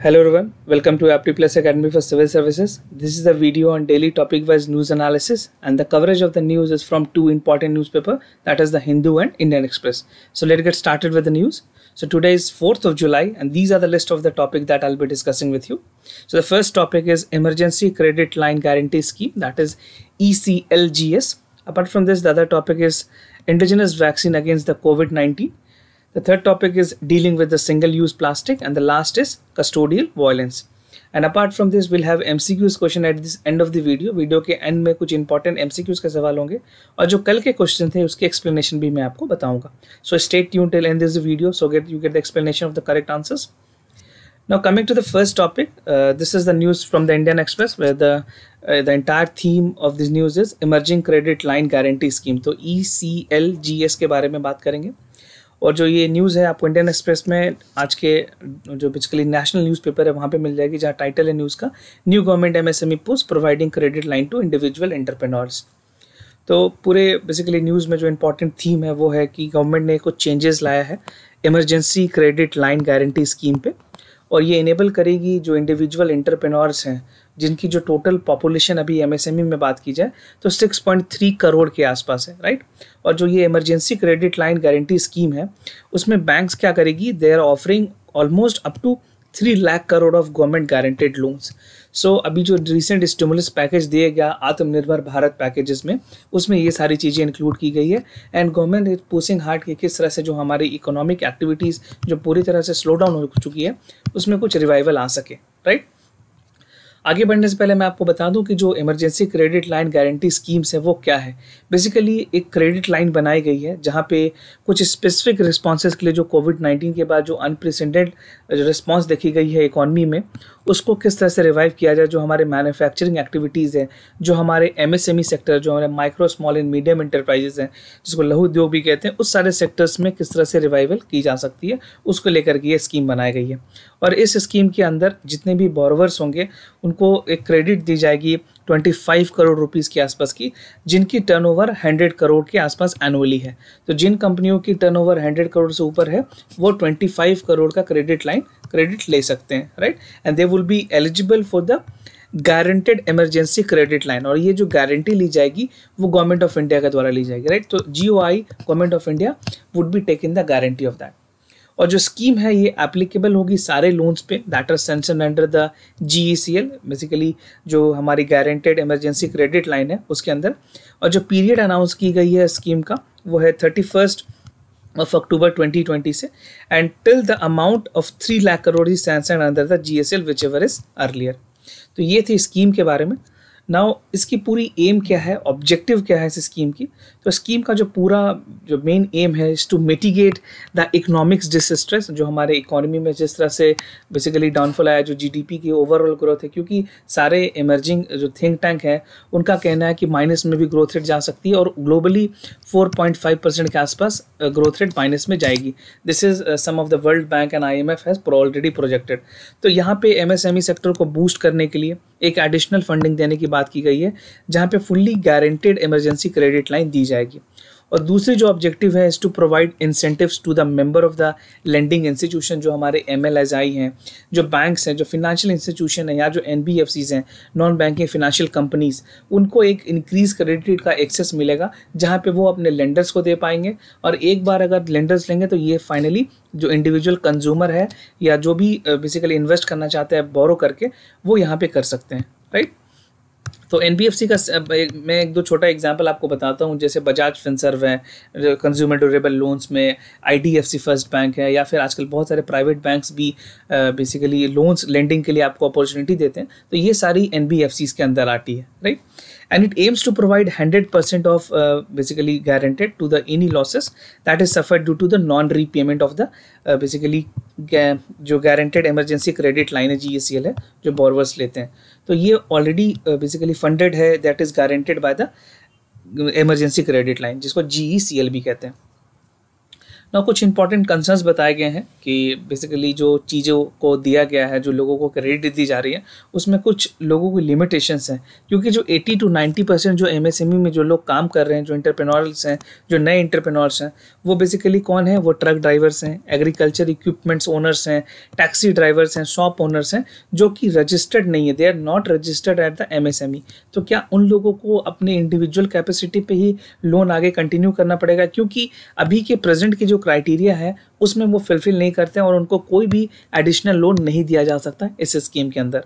Hello everyone, welcome to Apti Plus Academy for Civil Services. This is a video on daily topic-wise news analysis and the coverage of the news is from two important newspaper that is the Hindu and Indian Express. So let's get started with the news. So today is 4th of July and these are the list of the topic that I'll be discussing with you. So the first topic is Emergency Credit Line Guarantee Scheme that is ECLGS. Apart from this, the other topic is Indigenous Vaccine Against the COVID-19 The third topic is dealing with the single use plastic and the last is custodial violence. and apart from this we'll have mcqs question at this end of the video video ke end mein kuch important mcqs ka sawal honge aur jo kal ke question the uske explanation bhi main aapko bataunga so stay tuned till end of the video so this you get the explanation of the correct answers Now coming to the first topic, uh, this is the news from the Indian Express where the uh, the entire theme of this news is emerging credit line guarantee scheme. so, ECLGS के बारे में बात करेंगे. और जो ये news है आपको इंडियन एक्सप्रेस में आज के जो बेसिकली नेशनल न्यूज़पेपर है वहाँ पे मिल जाएगी जहाँ टाइटल है न्यूज़ का new government e post providing credit line to individual entrepreneurs तो पूरे बेसिकली न्यूज़ में जो इम्पोर्टेंट थीम है वो है कि गवर्नमेंट ने कुछ चेंजेस लाया है emergency credit line guarantee scheme पर और ये इनेबल करेगी जो इंडिविजुअल इंटरप्रेनोर्स हैं जिनकी जो टोटल पॉपुलेशन अभी एमएसएमई e में बात की जाए तो 6.3 करोड़ के आसपास है राइट और जो ये emergency credit line guarantee scheme है उसमें बैंक्स क्या करेगी they are offering almost up to three lakh crore of government guaranteed loans so अभी जो रिसेंट स्टिमुलस पैकेज दिए गया आत्मनिर्भर भारत पैकेजेस में उसमें ये सारी चीज़ें इंक्लूड की गई है and government is posing heart कि किस तरह से जो हमारी इकोनॉमिक एक्टिविटीज़ जो पूरी तरह से स्लो डाउन हो चुकी है उसमें कुछ रिवाइवल आ सके राइट right? आगे बढ़ने से पहले मैं आपको बता दूं कि जो emergency credit line guarantee schemes है वो क्या है बेसिकली एक क्रेडिट लाइन बनाई गई है जहां पे कुछ स्पेसिफिक रिस्पॉन्सेज के लिए जो कोविड नाइन्टीन के बाद जो अनप्रेसिडेंट रिस्पॉन्स देखी गई है इकॉनमी में उसको किस तरह से रिवाइव किया जाए जो हमारे मैन्युफैक्चरिंग एक्टिविटीज़ हैं जो हमारे एम सेक्टर e जो हमारे micro small and medium enterprises हैं जिसको लघु उद्योग भी कहते हैं उस सारे सेक्टर्स में किस तरह से रिवाइवल की जा सकती है उसको लेकर के ये स्कीम बनाई गई है और इस स्कीम के अंदर जितने भी बॉरवर्स होंगे उनको एक क्रेडिट दी जाएगी 25 करोड़ रुपीस के आसपास की जिनकी टर्नओवर 100 करोड़ के आसपास एनुअली है तो जिन कंपनियों की टर्नओवर 100 करोड़ से ऊपर है वो 25 करोड़ का क्रेडिट लाइन क्रेडिट ले सकते हैं right and they will be eligible for the guaranteed emergency credit line और ये जो गारंटी ली जाएगी वो गवर्नमेंट ऑफ इंडिया के द्वारा ली जाएगी राइट तो जी government of India would be take the guarantee of that और जो स्कीम है ये एप्लीकेबल होगी सारे लोन्स पे that are sanction under the G E C L basically जो हमारी गारंटेड इमरजेंसी क्रेडिट लाइन है उसके अंदर और जो पीरियड अनाउंस की गई है स्कीम का वो है थर्टी फर्स्ट ऑफ अक्टूबर 2020 से and till the amount of three lakh crore ही sanctioned under the G S L whichever is earlier तो ये थी स्कीम के बारे में नाउ इसकी पूरी एम क्या है ऑब्जेक्टिव क्या है इस स्कीम की तो स्कीम का जो पूरा जो मेन एम है is to mitigate the economics distress जो हमारे इकोनॉमी में जिस तरह से बेसिकली डाउनफॉल आया जो जीडीपी की ओवरऑल ग्रोथ है क्योंकि सारे इमर्जिंग जो थिंक टैंक हैं उनका कहना है कि माइनस में भी ग्रोथ रेट जा सकती है और ग्लोबली 4.5 परसेंट के आसपास ग्रोथ रेट माइनस में जाएगी this is some of the World Bank and I M F has already projected तो यहाँ पे एम सेक्टर e को बूस्ट करने के लिए एक एडिशनल फंडिंग देने की बात बात की गई है जहाँ पे fully guaranteed emergency credit line दी जाएगी और दूसरी जो ऑब्जेक्टिव है is to provide incentive to the member of the lending institution जो हमारे एम एल एस आई हैं जो बैंक्स हैं जो फिनंशियल इंस्टीट्यूशन हैं या जो एन बी एफ सीज़ हैं नॉन बैंकिंग फिनंशियल कंपनीज उनको एक इंक्रीज क्रेडिट का एक्सेस मिलेगा जहाँ पे वो अपने लेंडर्स को दे पाएंगे और एक बार अगर लेंडर्स लेंगे तो ये फाइनली जो इंडिविजुअल कंज्यूमर है या जो भी बेसिकली uh, इन्वेस्ट करना चाहते हैं बोरो करके वो यहाँ पे कर सकते हैं राइट right? तो एन बी एफ सी का मैं एक दो छोटा एग्जाम्पल आपको बताता हूँ जैसे बजाज फिनसर्व है कंज्यूमर ड्यूरेबल लोन्स में I D F C first bank है या फिर आजकल बहुत सारे प्राइवेट बैंक्स भी बेसिकली लोन्स लेंडिंग के लिए आपको अपॉर्चुनिटी देते हैं तो ये सारी एन बी एफ सीज के अंदर आती है right and it aims to provide hundred percent of basically guaranteed to the any losses that is suffered due to the non repayment of the basically जो गारंटेड एमरजेंसी क्रेडिट लाइन है G ए C L है जो borrowers लेते हैं तो ये already basically funded है that is guaranteed by the emergency credit line जिसको जी ई सी एल भी कहते हैं ना कुछ इंपॉर्टेंट कंसर्न्स बताए गए हैं कि बेसिकली जो चीज़ों को दिया गया है जो लोगों को क्रेडिट दी जा रही है उसमें कुछ लोगों की लिमिटेशंस हैं क्योंकि जो 80 टू 90 परसेंट जो एम e में जो लोग काम कर रहे हैं जो इंटरप्रेनोरल्स हैं जो नए इंटरप्रेनोर्स हैं वो बेसिकली कौन है वो ट्रक ड्राइवर्स हैं एग्रीकल्चर इक्विपमेंट्स ओनर्स हैं टैक्सी ड्राइवर्स हैं शॉप ओनर्स हैं जो कि रजिस्टर्ड नहीं है they are not registered at the M तो क्या उन लोगों को अपने इंडिविजुअल कैपेसिटी पर ही लोन आगे कंटिन्यू करना पड़ेगा क्योंकि अभी के प्रेजेंट के जो क्राइटेरिया है उसमें वो फुलफिल नहीं करते हैं और उनको कोई भी एडिशनल लोन नहीं दिया जा सकता इस स्कीम के अंदर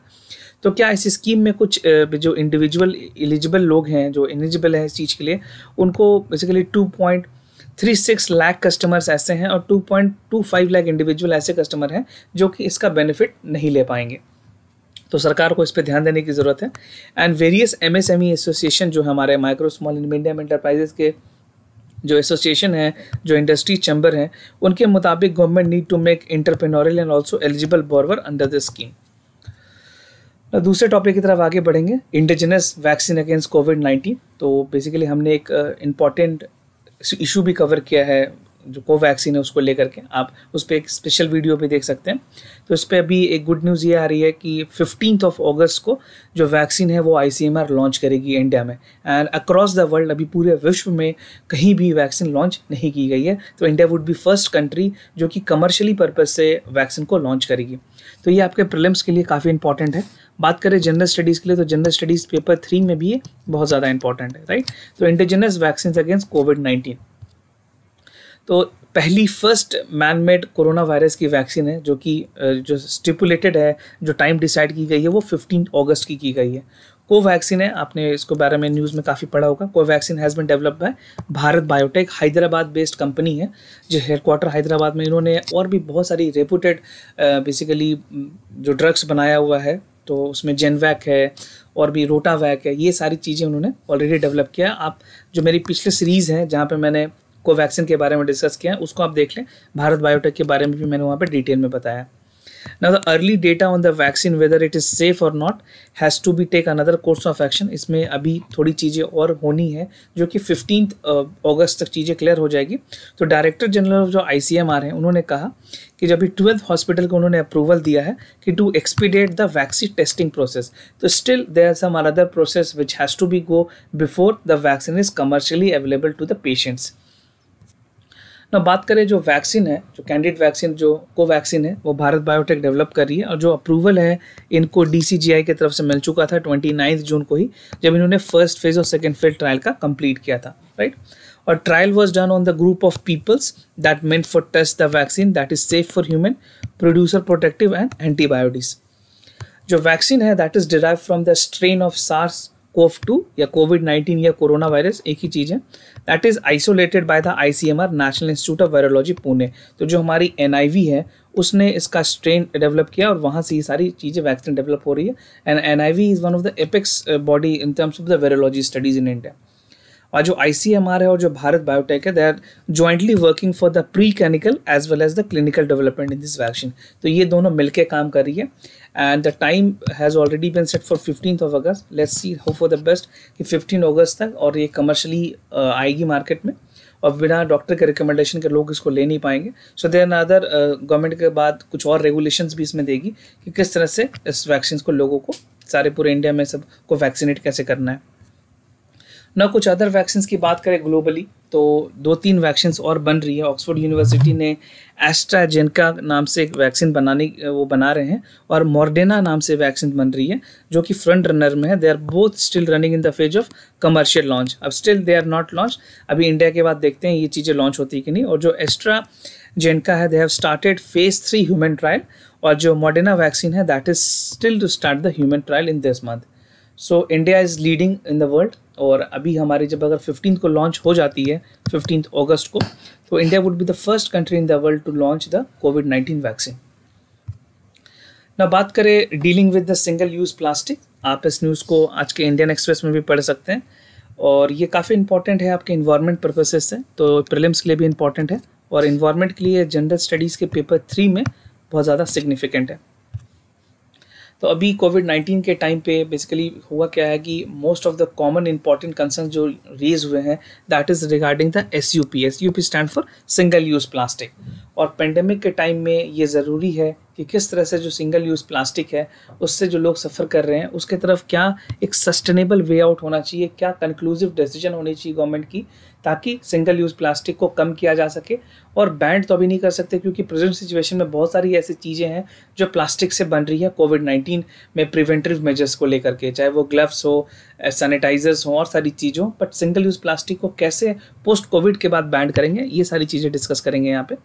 तो क्या इस स्कीम में कुछ जो इंडिविजुअल एलिजिबल लोग हैं जो एलिजिबल है इस चीज़ के लिए उनको basically two point three six lakh customers ऐसे हैं और two point two five lakh individual ऐसे कस्टमर हैं जो कि इसका बेनिफिट नहीं ले पाएंगे तो सरकार को इस पर ध्यान देने की ज़रूरत है and various M S M E association जो हमारे micro small and medium enterprises के जो एसोसिएशन है जो इंडस्ट्री चैम्बर हैं उनके मुताबिक government need to make entrepreneurial and also eligible borrower under the scheme दूसरे टॉपिक की तरफ आगे बढ़ेंगे indigenous vaccine against Covid nineteen तो बेसिकली हमने एक इम्पॉर्टेंट uh, इशू भी कवर किया है जो कोवैक्सीन है उसको लेकर के आप उस पर एक स्पेशल वीडियो भी देख सकते हैं तो इस पर अभी एक गुड न्यूज़ ये आ रही है कि फिफ्टीन ऑफ अगस्त को जो वैक्सीन है वो आई लॉन्च करेगी इंडिया में एंड अक्रॉस द वर्ल्ड अभी पूरे विश्व में कहीं भी वैक्सीन लॉन्च नहीं की गई है तो India would be first country जो कि कमर्शली पर्पज से वैक्सीन को लॉन्च करेगी तो ये आपके प्रिलिम्स के लिए काफ़ी इंपॉर्टेंट है बात करें जनरल स्टडीज़ के लिए तो जनरल स्टडीज़ पेपर थ्री में भी ये बहुत ज़्यादा इंपॉर्टेंट है राइट तो indigenous vaccine against Covid nineteen तो पहली first man made coronavirus की वैक्सीन है जो कि जो स्टिपुलेटेड है जो टाइम डिसाइड की गई है वो फिफ्टीन अगस्त की की गई है कोवैक्सीन है आपने इसको बारे में न्यूज़ में काफ़ी पढ़ा होगा Covaxin has been developed by Bharat Biotech Hyderabad based company है जो हेडक्वार्टर हैदराबाद में इन्होंने और भी बहुत सारी रेपूटेड बेसिकली जो ड्रग्स बनाया हुआ है तो उसमें जेनवैक है और भी रोटावैक है ये सारी चीज़ें उन्होंने ऑलरेडी डेवलप किया आप जो मेरी पिछले सीरीज़ हैं जहाँ पे मैंने कोवैक्सिन के बारे में डिस्कस किया है उसको आप देख लें भारत बायोटेक के बारे में भी मैंने वहाँ पर डिटेल में बताया now the early data on the vaccine whether it is safe और not has to be take another course of action इसमें अभी थोड़ी चीज़ें और होनी है जो कि फिफ्टीन अगस्त तक चीज़ें क्लियर हो जाएगी तो डायरेक्टर जनरल जो आई सी एम आर हैं उन्होंने कहा कि जब ट्वेल्थ हॉस्पिटल को उन्होंने अप्रूवल दिया है कि to expedite the vaccine testing process तो still there are some other process which has to be go before the vaccine is commercially available to the patients ना बात करें जो वैक्सीन है जो कैंडिडेट वैक्सीन जो कोवैक्सीन है वो भारत बायोटेक डेवलप कर रही है और जो अप्रूवल है इनको डी की तरफ से मिल चुका था ट्वेंटी जून को ही जब इन्होंने फर्स्ट फेज और सेकेंड फेज ट्रायल का कंप्लीट किया था राइट और trial was done on the group of peoples that meant for test the vaccine that is safe for human producer protective and antibiotics जो वैक्सीन है that is derive from the strain of SARS CoV two या COVID nineteen या corona virus एक ही चीज़ है that is isolated by the ICMR National institute of virology Pune तो जो हमारी एन है उसने इसका स्ट्रेन डेवलप किया और वहाँ से ये सारी चीज़ें वैक्सीन डेवलप हो रही है and N I V is one of the apex body in terms of the virology studies in India और जो आई सी एम आर है और जो भारत बायोटेक है they are jointly working for the pre clinical as well as the clinical development in this vaccine तो ये दोनों मिलकर काम कर रही है and the time has already been set for fifteen of August let's see hope for the best कि fifteen अगस्त तक और ये कमर्शली uh, आएगी मार्केट में और बिना डॉक्टर के रिकमेंडेशन के लोग इसको ले नहीं पाएंगे सो देर अदर गवर्नमेंट के बाद कुछ और रेगुलेशन भी इसमें देगी कि किस तरह से इस वैक्सीन को लोगों को सारे पूरे इंडिया में सबको वैक्सीनेट कैसे करना है ना कुछ अदर वैक्सीन की बात करें ग्लोबली तो दो तीन वैक्सीन्स और बन रही है ऑक्सफोर्ड यूनिवर्सिटी ने एस्ट्राजेनका नाम से एक वैक्सीन बनाने वो बना रहे हैं और मॉर्डेना नाम से वैक्सीन बन रही है जो कि फ्रंट रनर में है they are both still running in the phase of commercial launch अब still they are not launch अभी इंडिया के बाद देखते हैं ये चीज़ें लॉन्च होती कि नहीं और जो एस्ट्रा जेनका है they have started phase three human trial और जो मॉडर्ना वैक्सीन है that is still to start the human trial in this month so India is leading in the world और अभी हमारे जब अगर फिफ्टीन को लॉन्च हो जाती है फिफ्टीन अगस्त को तो India would be the first country in the world to launch the COVID nineteen vaccine ना बात करें dealing with the single use plastic आप इस न्यूज़ को आज के इंडियन एक्सप्रेस में भी पढ़ सकते हैं और ये काफ़ी इंपॉर्टेंट है आपके इन्वायरमेंट पर्पसेस से तो प्रिलिम्स के लिए भी इंपॉर्टेंट है और इन्वायरमेंट के लिए जनरल स्टडीज़ के पेपर थ्री में बहुत ज़्यादा सिग्निफिकेंट है तो अभी कोविड नाइन्टीन के टाइम पे बेसिकली हुआ क्या है कि most of the common important concern जो रेज हुए हैं that is regarding the S U P S U P stand for single use plastic और पेंडेमिक के टाइम में ये ज़रूरी है कि किस तरह से जो सिंगल यूज़ प्लास्टिक है उससे जो लोग सफ़र कर रहे हैं उसके तरफ क्या एक सस्टेनेबल वे आउट होना चाहिए क्या कंक्लूसिव डिसीजन होनी चाहिए गवर्नमेंट की ताकि सिंगल यूज़ प्लास्टिक को कम किया जा सके और बैंड तो अभी नहीं कर सकते क्योंकि प्रेजेंट सिचुएशन में बहुत सारी ऐसी चीज़ें हैं जो प्लास्टिक से बन रही हैं कोविड नाइन्टीन में प्रिवेंटिव मेजर्स को लेकर के चाहे वो ग्लव्स हो सैनिटाइजर्स हों और सारी चीज़ों बट सिंगल यूज़ प्लास्टिक को कैसे पोस्ट कोविड के बाद बैंड करेंगे ये सारी चीज़ें डिस्कस करेंगे यहाँ पर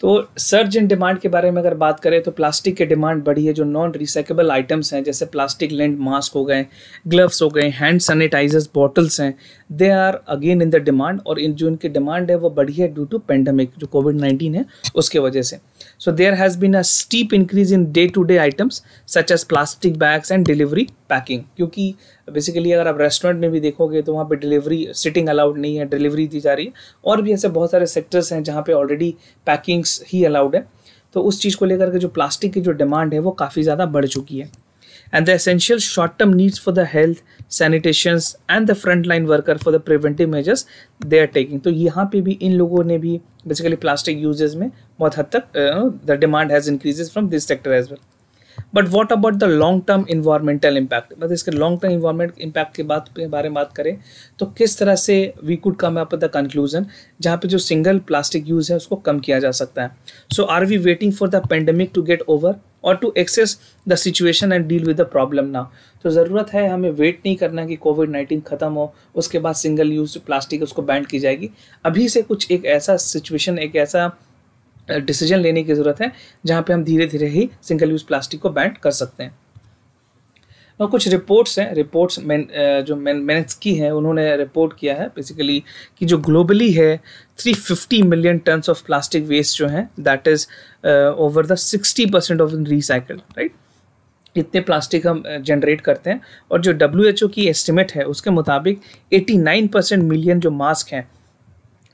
तो सर्ज इन डिमांड के बारे में अगर बात करें तो प्लास्टिक की डिमांड बढ़ी है जो नॉन रिसाइकेबल आइटम्स हैं जैसे प्लास्टिक लेंड मास्क हो गए ग्लव्स हो गए हैंड सैनिटाइजर्स बॉटल्स हैं they are again in the demand और इन जो इनकी डिमांड है वो बढ़ी है ड्यू टू पेंडेमिक जो कोविड नाइन्टीन है उसके वजह से so there has been a steep increase in day to day items such as plastic bags and delivery packing क्योंकि बेसिकली अगर आप रेस्टोरेंट में भी देखोगे तो वहाँ पे डिलीवरी सिटिंग अलाउड नहीं है डिलीवरी दी जा रही है और भी ऐसे बहुत सारे सेक्टर्स हैं जहाँ पे ऑलरेडी पैकिंग्स ही अलाउड है तो उस चीज़ को लेकर के जो प्लास्टिक की जो डिमांड है वो काफ़ी ज़्यादा बढ़ चुकी है and the essential short term needs for the health sanitation and the front line worker for the preventive measures they are taking तो यहाँ पर भी इन लोगों ने भी बेसिकली प्लास्टिक यूजेज में बहुत हद तक the demand has increases from this sector as well but what about the long term environmental impact मतलब इसके लॉन्ग टर्म इन्वायरमेंट इम्पैक्ट के बात के बारे में बात करें तो किस तरह से we could come up the conclusion जहाँ पे जो सिंगल प्लास्टिक यूज़ है उसको कम किया जा सकता है so are we waiting for the pandemic to get over और to access the situation and deal with the problem ना तो ज़रूरत है हमें वेट नहीं करना कि कोविड नाइन्टीन ख़त्म हो उसके बाद सिंगल यूज़ प्लास्टिक उसको बैंड की जाएगी अभी से कुछ एक ऐसा सिचुएशन एक ऐसा डिसीजन लेने की ज़रूरत है जहाँ पे हम धीरे धीरे ही सिंगल यूज़ प्लास्टिक को बैंड कर सकते हैं और कुछ रिपोर्ट्स हैं रिपोर्ट्स मैं जो मैन मैनेज की हैं उन्होंने रिपोर्ट किया है बेसिकली कि जो ग्लोबली है 350 million tons of plastic waste जो हैं that is over the 60 percent of recycle right इतने प्लास्टिक हम जनरेट करते हैं और जो डब्ल्यू की एस्टिमेट है उसके मुताबिक 89 परसेंट मिलियन जो मास्क हैं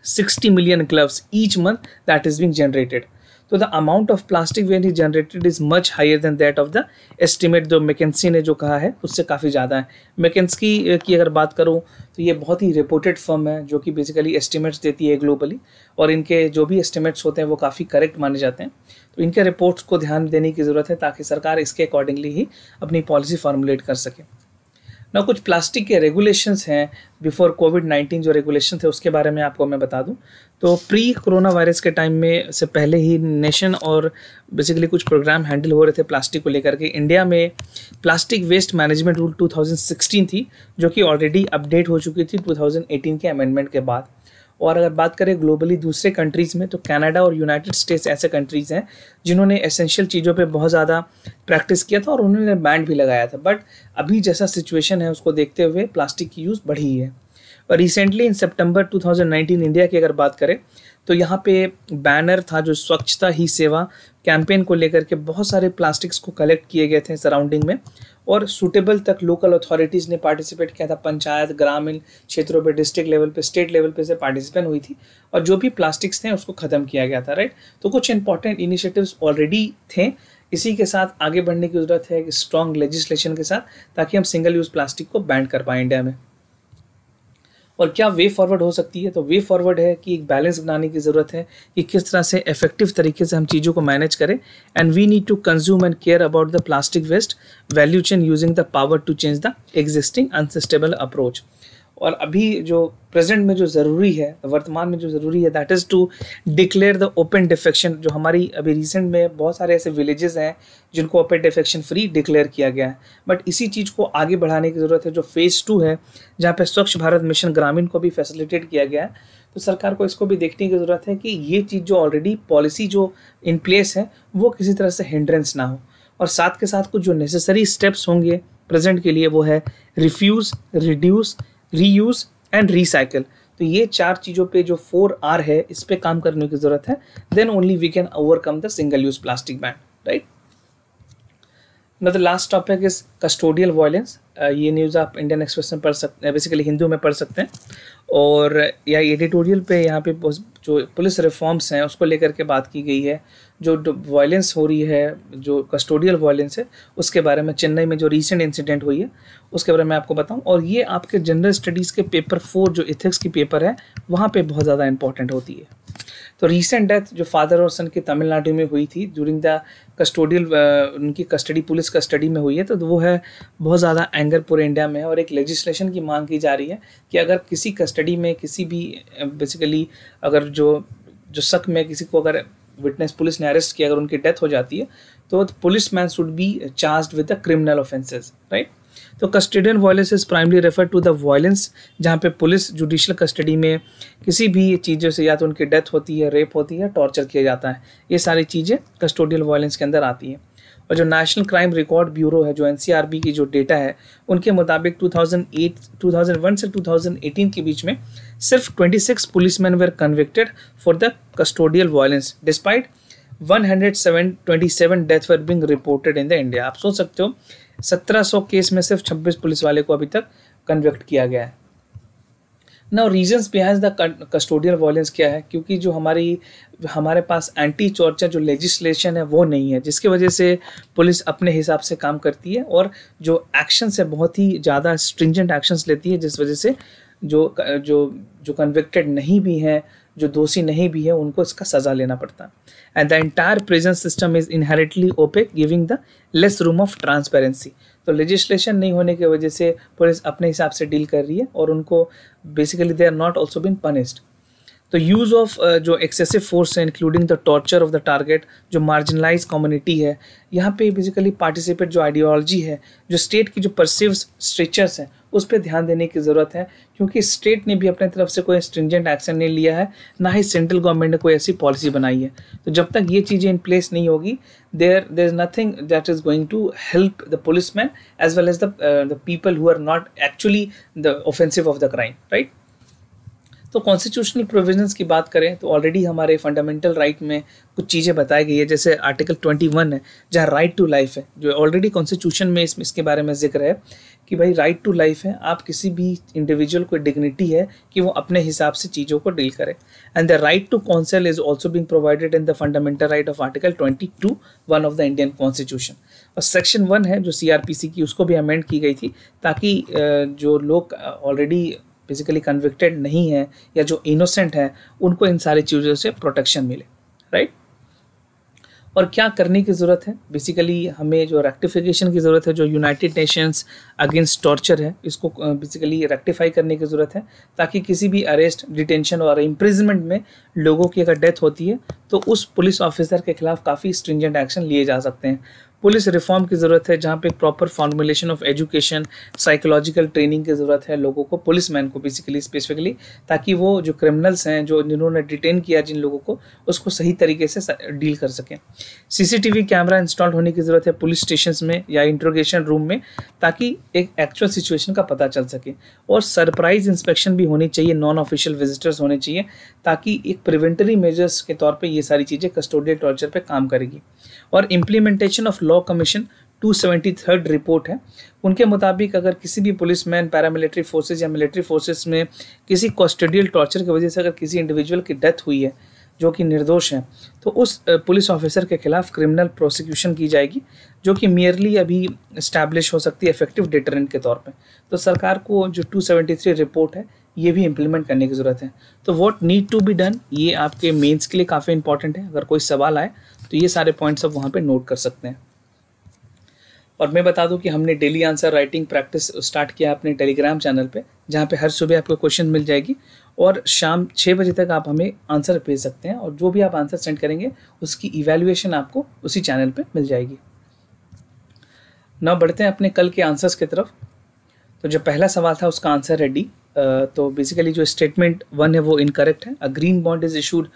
60 million gloves each month that is being generated. तो the amount of plastic when he generated is much higher than that of the estimate जो मैकेंसी ने जो कहा है उससे काफ़ी ज़्यादा है मैकेंसकी की अगर बात करूँ तो ये बहुत ही रिपोर्टेड फर्म है जो कि बेसिकली एस्टिमेट्स देती है ग्लोबली और इनके जो भी एस्टिमेट्स होते हैं वो काफ़ी करेक्ट माने जाते हैं तो इनके रिपोर्ट्स को ध्यान देने की ज़रूरत है ताकि सरकार इसके अकॉर्डिंगली ही अपनी पॉलिसी फॉर्मुलेट कर सके ना कुछ प्लास्टिक के रेगुलेशंस हैं बिफोर कोविड नाइन्टीन जो रेगुलेशन थे उसके बारे में आपको मैं बता दूं तो प्री कोरोना वायरस के टाइम में से पहले ही नेशन और बेसिकली कुछ प्रोग्राम हैंडल हो रहे थे प्लास्टिक को लेकर के इंडिया में प्लास्टिक वेस्ट मैनेजमेंट रूल 2016 थी जो कि ऑलरेडी अपडेट हो चुकी थी 2018 के अमेंडमेंट के बाद और अगर बात करें ग्लोबली दूसरे कंट्रीज़ में तो कनाडा और यूनाइटेड स्टेट्स ऐसे कंट्रीज़ हैं जिन्होंने एसेंशियल चीज़ों पे बहुत ज़्यादा प्रैक्टिस किया था और उन्होंने बैंड भी लगाया था बट अभी जैसा सिचुएशन है उसको देखते हुए प्लास्टिक की यूज़ बढ़ी है और recently in September to India की अगर बात करें तो यहाँ पे बैनर था जो स्वच्छता ही सेवा कैंपेन को लेकर के बहुत सारे प्लास्टिक्स को कलेक्ट किए गए थे सराउंडिंग में और सूटेबल तक लोकल अथॉरिटीज़ ने पार्टिसिपेट किया था पंचायत ग्रामीण क्षेत्रों पे डिस्ट्रिक्ट लेवल पे स्टेट लेवल पे से पार्टिसिपेंट हुई थी और जो भी प्लास्टिक्स थे उसको ख़त्म किया गया था राइट तो कुछ इंपॉर्टेंट इनिशिएटिव्स ऑलरेडी थे इसी के साथ आगे बढ़ने की ज़रूरत है एक स्ट्रॉन्ग लेजिस्लेशन के साथ ताकि हम सिंगल यूज़ प्लास्टिक को बैंड कर पाएँ इंडिया में और क्या वे फॉरवर्ड हो सकती है तो वे फॉरवर्ड है कि एक बैलेंस बनाने की ज़रूरत है कि किस तरह से इफेक्टिव तरीके से हम चीज़ों को मैनेज करें and we need to consume and care about the plastic waste value chain using the power to change the existing unsustainable approach और अभी जो प्रेजेंट में जो ज़रूरी है वर्तमान में जो ज़रूरी है that is to declare the open defecation जो हमारी अभी रिसेंट में बहुत सारे ऐसे विलेजेस हैं जिनको ओपन डिफेक्शन फ्री डिक्लेयर किया गया है बट इसी चीज़ को आगे बढ़ाने की ज़रूरत है जो फ़ेज़ टू है जहाँ पर स्वच्छ भारत मिशन ग्रामीण को भी फैसिलिटेट किया गया है तो सरकार को इसको भी देखने की ज़रूरत है कि ये चीज़ जो ऑलरेडी पॉलिसी जो इन प्लेस है वो किसी तरह से हिंड्रेंस ना हो और साथ के साथ कुछ जो नेसेसरी स्टेप्स होंगे प्रेजेंट के लिए वो है refuse reduce reuse and recycle तो ये चार चीज़ों पे जो फोर आर है इस पर काम करने की ज़रूरत है then only we can overcome the single use plastic ban right ना the last topic is custodial violence ये न्यूज़ आप इंडियन एक्सप्रेस में पढ़ सकते हैं बेसिकली हिंदू में पढ़ सकते हैं और या एडिटोरियल पे यहाँ पे जो पुलिस रिफॉर्म्स हैं उसको लेकर के बात की गई है जो वायलेंस हो रही है जो कस्टोडियल वायलेंस है उसके बारे में चेन्नई में जो रीसेंट इंसिडेंट हुई है उसके बारे में आपको बताऊं और ये आपके जनरल स्टडीज़ के पेपर फोर जो इथिक्स की पेपर है वहाँ पे बहुत ज़्यादा इंपॉर्टेंट होती है तो रीसेंट डेथ जो फादर और सन की तमिलनाडु में हुई थी ड्यूरिंग द कस्टोडियल उनकी कस्टडी पुलिस कस्टडी में हुई है तो वो है बहुत ज़्यादा एंगर पूरे इंडिया में और एक लेजिस्लेशन की मांग की जा रही है कि अगर किसी कस्टडी में किसी भी बेसिकली अगर जो जो शक में किसी को अगर विटनेस पुलिस ने अरेस्ट किया अगर उनकी डेथ हो जाती है तो policeman should be charge with the criminal offences right तो custodian violence is primarily refer to the violence जहाँ पे पुलिस जुडिशल कस्टडी में किसी भी चीज़ों से या तो उनकी डेथ होती है रेप होती है टॉर्चर किया जाता है ये सारी चीज़ें कस्टोडियल वायलेंस के अंदर आती हैं और जो नेशनल क्राइम रिकॉर्ड ब्यूरो है जो एन की जो डेटा है उनके मुताबिक 2008 2001 से 2018 के बीच में सिर्फ 26 men were convicted for the custodial violence despite 127 death were being reported in the India आप सोच सकते हो 1700 केस में सिर्फ 26 पुलिस वाले को अभी तक कन्विक्ट किया गया है ना reasons behind the custodial violence क्या है क्योंकि जो हमारी हमारे पास एंटी चॉर्चर जो लेजिस्लेशन है वो नहीं है जिसकी वजह से पुलिस अपने हिसाब से काम करती है और जो एक्शंस है बहुत ही ज़्यादा स्ट्रिंजेंट एक्शंस लेती है जिस वजह से जो जो जो कन्विक्टेड नहीं भी हैं जो दोषी नहीं भी है उनको इसका सज़ा लेना पड़ता है and the entire prison system is inherently opaque giving the less room of transparency तो लेजिस्लेशन नहीं होने की वजह से पुलिस अपने हिसाब से डील कर रही है और उनको basically they are not also been punished तो यूज़ ऑफ जो एक्सेसिव फोर्स है including the torture of the target जो मार्जिनलाइज कम्युनिटी है यहाँ पे बेसिकली पार्टिसिपेट जो आइडियोलॉजी है जो स्टेट की जो परसिव स्ट्रेचर्स हैं उस पर ध्यान देने की ज़रूरत है क्योंकि स्टेट ने भी अपने तरफ से कोई स्ट्रिंजेंट एक्शन नहीं लिया है ना ही सेंट्रल गवर्नमेंट ने कोई ऐसी पॉलिसी बनाई है तो जब तक ये चीज़ें इन प्लेस नहीं होगी there there is nothing that is going to help the policeman as well as the people who are not actually the offensive of the crime right तो कॉन्स्टिट्यूशनल प्रोविजंस की बात करें तो ऑलरेडी हमारे fundamental right में कुछ चीज़ें बताई गई है जैसे आर्टिकल 21 है जहाँ राइट टू लाइफ है जो ऑलरेडी कॉन्स्टिट्यूशन में इसमें इसके बारे में जिक्र है कि भाई राइट टू लाइफ है आप किसी भी इंडिविजुअल को डिग्निटी है कि वो अपने हिसाब से चीज़ों को डील करें and the right to counsel is also been provided in the fundamental right of article twenty two one of the Indian constitution और सेक्शन वन है जो सी की उसको भी अमेंड की गई थी ताकि जो लोग ऑलरेडी फिजिकली कन्विक्टेड नहीं है या जो इनोसेंट है उनको इन सारी चीज़ों से प्रोटेक्शन मिले राइट और क्या करने की ज़रूरत है बेसिकली हमें जो रेक्टिफिकेशन की ज़रूरत है जो यूनाइटेड नेशंस अगेंस्ट टॉर्चर है इसको बेसिकली रेक्टिफाई करने की ज़रूरत है ताकि किसी भी अरेस्ट डिटेंशन और इम्प्रिजमेंट में लोगों की अगर डेथ होती है तो उस पुलिस ऑफिसर के खिलाफ काफ़ी स्ट्रिंजेंट एक्शन लिए जा सकते हैं पुलिस रिफॉर्म की ज़रूरत है जहाँ पे एक proper formulation of education psychological training की ज़रूरत है लोगों को पुलिस मैन को बेसिकली स्पेसिफिकली ताकि वो जो क्रिमिनल्स हैं जो जिन्होंने डिटेन किया जिन लोगों को उसको सही तरीके से डील कर सकें सीसीटीवी कैमरा इंस्टॉल होने की ज़रूरत है पुलिस स्टेशन में या इंट्रोगेशन रूम में ताकि एक एक्चुअल सिचुएशन का पता चल सके और सरप्राइज इंस्पेक्शन भी होनी चाहिए नॉन ऑफिशियल विजिटर्स होने चाहिए ताकि एक प्रिवेंटरी मेजर्स के तौर पर ये सारी चीज़ें कस्टोडियल टॉर्चर पर काम करेगी और implementation of law commission two seventy third report है उनके मुताबिक अगर किसी भी पुलिस मैन पैरामिलिट्री फोर्सेज या मिलिट्री फोर्सेज में किसी कस्टडियल टॉर्चर की वजह से अगर किसी इंडिविजुअल की डेथ हुई है जो कि निर्दोष है तो उस पुलिस ऑफिसर के खिलाफ क्रिमिनल प्रोसिक्यूशन की जाएगी जो कि मेयरली अभी इस्टेब्लिश हो सकती है इफेक्टिव डिटरेंट के तौर पर तो सरकार को जो 273 रिपोर्ट है ये भी इम्प्लीमेंट करने की ज़रूरत है तो what need to be done ये आपके मेन्स के लिए काफ़ी इंपॉर्टेंट है अगर कोई सवाल आए तो ये सारे पॉइंट्स आप वहाँ पर नोट कर सकते हैं और मैं बता दूं कि हमने daily answer writing practice start किया अपने टेलीग्राम चैनल पे जहाँ पे हर सुबह आपको क्वेश्चन मिल जाएगी और शाम छः बजे तक आप हमें आंसर भेज सकते हैं और जो भी आप आंसर सेंड करेंगे उसकी इवेल्युएशन आपको उसी चैनल पर मिल जाएगी ना बढ़ते हैं अपने कल के आंसर्स की तरफ तो जो पहला सवाल था उसका आंसर है डी तो बेसिकली जो स्टेटमेंट वन है वो इनकरेक्ट है a green bond is issued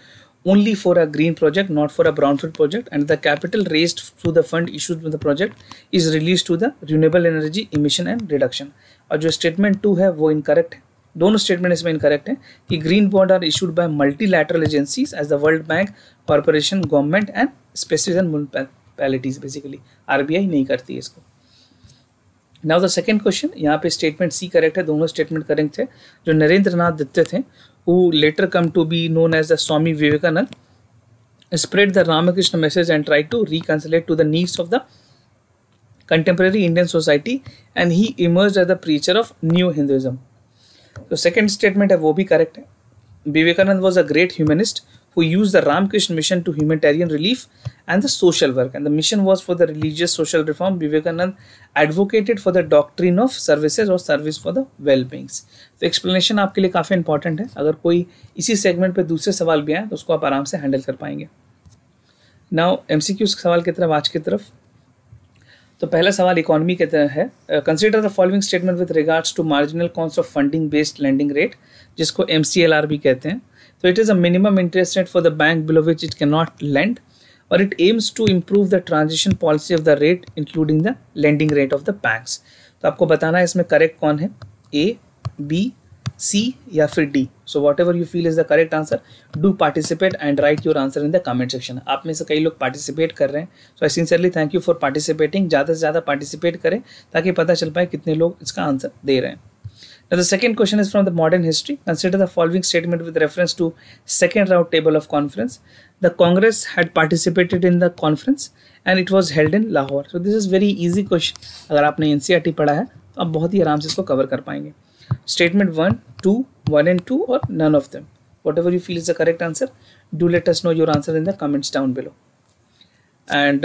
only for a green project, not for a brownfield project, and the capital raised through the fund issued with the project is released to the renewable energy emission and reduction. और जो statement to है वो incorrect है दोनों statement इसमें incorrect है कि green bond are issued by multilateral agencies as the World Bank corporation government and specific municipalities basically RBI नहीं करती है इसको नाउ द सेकेंड क्वेश्चन यहाँ पे स्टेटमेंट सी करेक्ट है दोनों स्टेटमेंट करेक्ट है जो नरेंद्र नाथ दत्ते थे who later come to be known as the Swami Vivekananda, spread the Ramakrishna message and tried to reconcile it to the needs of the contemporary Indian society and he emerged as the preacher of new Hinduism. So second statement of वो भी correct Vivekananda was a great humanist who used the Ramakrishna mission to humanitarian relief and the social work. And the mission was for the religious social reform. Vivekanand advocated for the doctrine of services or service for the well-beings. तो explanation आपके लिए काफ़ी important है अगर कोई इसी segment पे दूसरे सवाल भी आए तो उसको आप आराम से हैंडल कर पाएंगे नाउ एम सी क्यू सवाल की तरफ आज की तरफ तो पहला सवाल इकोनॉमी के तरह है consider the following statement with regards to marginal कॉन्स of funding based lending rate जिसको एम सी एल आर भी कहते हैं So it is a minimum interest rate for the bank below which it cannot lend or it aims to improve the transition policy of the rate including the lending rate of the banks. तो आपको बताना है इसमें correct कौन है A B C या फिर D so whatever you feel is the correct answer do participate and write your answer in the comment section आप में से कई लोग पार्टिसिपेट कर रहे हैं so I sincerely thank you for participating ज़्यादा से ज़्यादा पार्टिसिपेट करें ताकि पता चल पाए कितने लोग इसका आंसर दे रहे हैं Now the second question is from the modern history. Consider the following statement with reference to second round table of conference. The Congress had participated in the conference and it was held in Lahore. So this is very easy question. अगर आपने N पढ़ा है तो आप बहुत ही आराम से इसको कवर कर पाएंगे Statement one, two, one and two, or none of them. Whatever you feel is the correct answer, do let us know your answer in the comments down below. And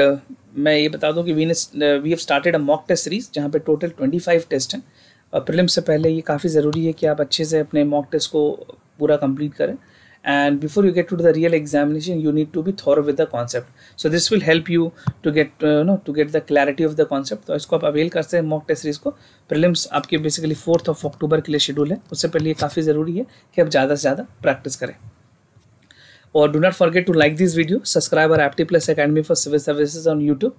मैं ये बता दूं कि we ने we have started a mock जहाँ पे total twenty five tests हैं prelim uh, से पहले ये काफ़ी ज़रूरी है कि आप अच्छे से अपने मॉक टेस्ट को पूरा कंप्लीट करें and before you get to the real examination you need to be thorough with the concept so this will help you to get you know to get the clarity of the concept तो इसको आप avail करते हैं mock test series को prelims आपके basically fourth of October के लिए schedule है उससे पहले ये काफ़ी ज़रूरी है कि आप ज़्यादा से ज़्यादा प्रैक्टिस करें और do not forget to like this video subscribe और Apti Plus Academy for civil services on YouTube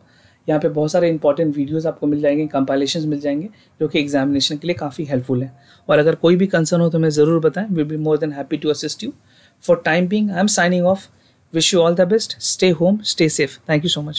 यहाँ पे बहुत सारे इंपॉर्टेंट वीडियोस आपको मिल जाएंगे कंपाइलेशन मिल जाएंगे जो कि एग्जामिनेशन के लिए काफ़ी हेल्पफुल है और अगर कोई भी कंसर्न हो तो मैं ज़रूर बताएं will be more than happy to assist you for time being I am signing off wish you all the best stay home stay safe thank you so much